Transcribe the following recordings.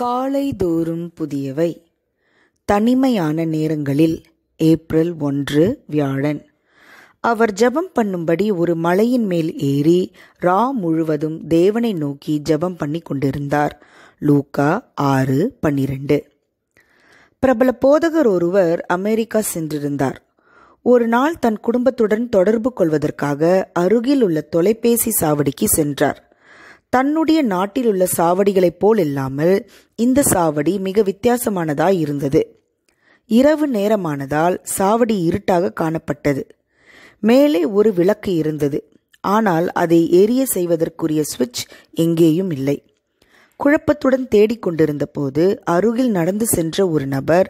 காலை தோறும் புதியவை தனிமையான நேரங்களில் ஏப்ரல் ஒன்று வியாழன் அவர் ஜபம் பண்ணும்படி ஒரு மலையின் மேல் ஏறி ரா முழுவதும் தேவனை நோக்கி ஜபம் பண்ணி கொண்டிருந்தார் லூக்கா ஆறு பன்னிரண்டு பிரபல போதகர் ஒருவர் அமெரிக்கா சென்றிருந்தார் ஒரு நாள் தன் குடும்பத்துடன் தொடர்பு கொள்வதற்காக அருகில் உள்ள தொலைபேசி சாவடிக்கு சென்றார் தன்னுடைய நாட்டிலுள்ள சாவடிகளைப் போல் இல்லாமல் இந்த சாவடி மிக வித்தியாசமானதாய் இருந்தது இரவு நேரமானதால் சாவடி இருட்டாக காணப்பட்டது மேலே ஒரு விளக்கு இருந்தது ஆனால் அதை எரிய செய்வதற்குரிய சுவிட்ச் எங்கேயும் இல்லை குழப்பத்துடன் தேடிக்கொண்டிருந்த போது அருகில் நடந்து சென்ற ஒரு நபர்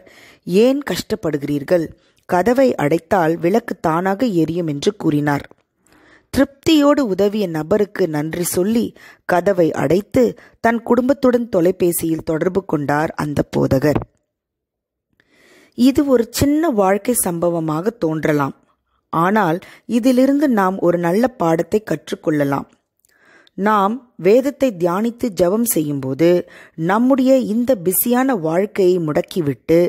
ஏன் கஷ்டப்படுகிறீர்கள் கதவை அடைத்தால் விளக்கு தானாக எரியும் என்று கூறினார் திருப்தியோடு உதவிய நபருக்கு நன்றி சொல்லி கதவை அடைத்து தன் குடும்பத்துடன் தொலைபேசியில் தொடர்பு கொண்டார் அந்த போதகர் இது ஒரு சின்ன வாழ்க்கை சம்பவமாக தோன்றலாம் ஆனால் இதிலிருந்து நாம் ஒரு நல்ல பாடத்தை கற்றுக்கொள்ளலாம் நாம் வேதத்தை தியானித்து ஜெபம் செய்யும்போது நம்முடைய இந்த பிஸியான வாழ்க்கையை முடக்கிவிட்டு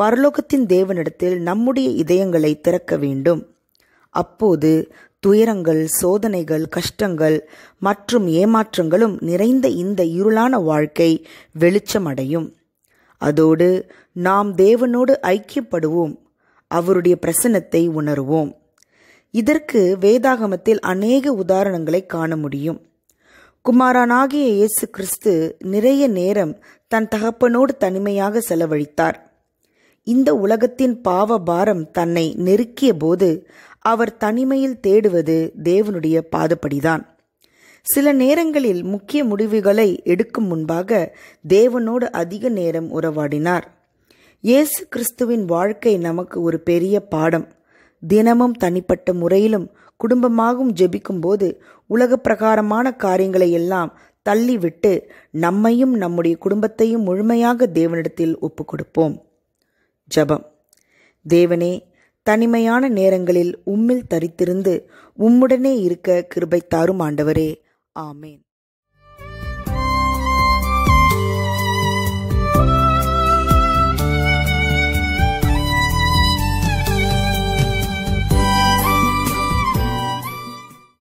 பரலோகத்தின் தேவனிடத்தில் நம்முடைய இதயங்களை திறக்க வேண்டும் அப்போது துயரங்கள் சோதனைகள் கஷ்டங்கள் மற்றும் ஏமாற்றங்களும் நிறைந்த இந்த இருளான வாழ்க்கை வெளிச்சமடையும் அதோடு நாம் தேவனோடு ஐக்கியப்படுவோம் அவருடைய பிரசன்னத்தை உணருவோம் இதற்கு வேதாகமத்தில் அநேக உதாரணங்களை காண முடியும் குமாரனாகிய இயேசு கிறிஸ்து நிறைய நேரம் தன் தகப்பனோடு தனிமையாக செலவழித்தார் இந்த உலகத்தின் பாவ பாரம் தன்னை நெருக்கிய போது அவர் தனிமையில் தேடுவது தேவனுடைய பாதப்படிதான் சில நேரங்களில் முக்கிய முடிவுகளை எடுக்கும் முன்பாக தேவனோடு அதிக நேரம் உறவாடினார் இயேசு கிறிஸ்துவின் வாழ்க்கை நமக்கு ஒரு பெரிய பாடம் தினமும் தனிப்பட்ட முறையிலும் குடும்பமாகவும் ஜெபிக்கும்போது உலக பிரகாரமான காரியங்களை எல்லாம் தள்ளிவிட்டு நம்மையும் நம்முடைய குடும்பத்தையும் முழுமையாக தேவனிடத்தில் ஒப்புக்கொடுப்போம் ஜபம் தேவனே தனிமையான நேரங்களில் உம்மில் தரித்திருந்து உம்முடனே இருக்க கிருபை தாரும் ஆண்டவரே ஆமேன்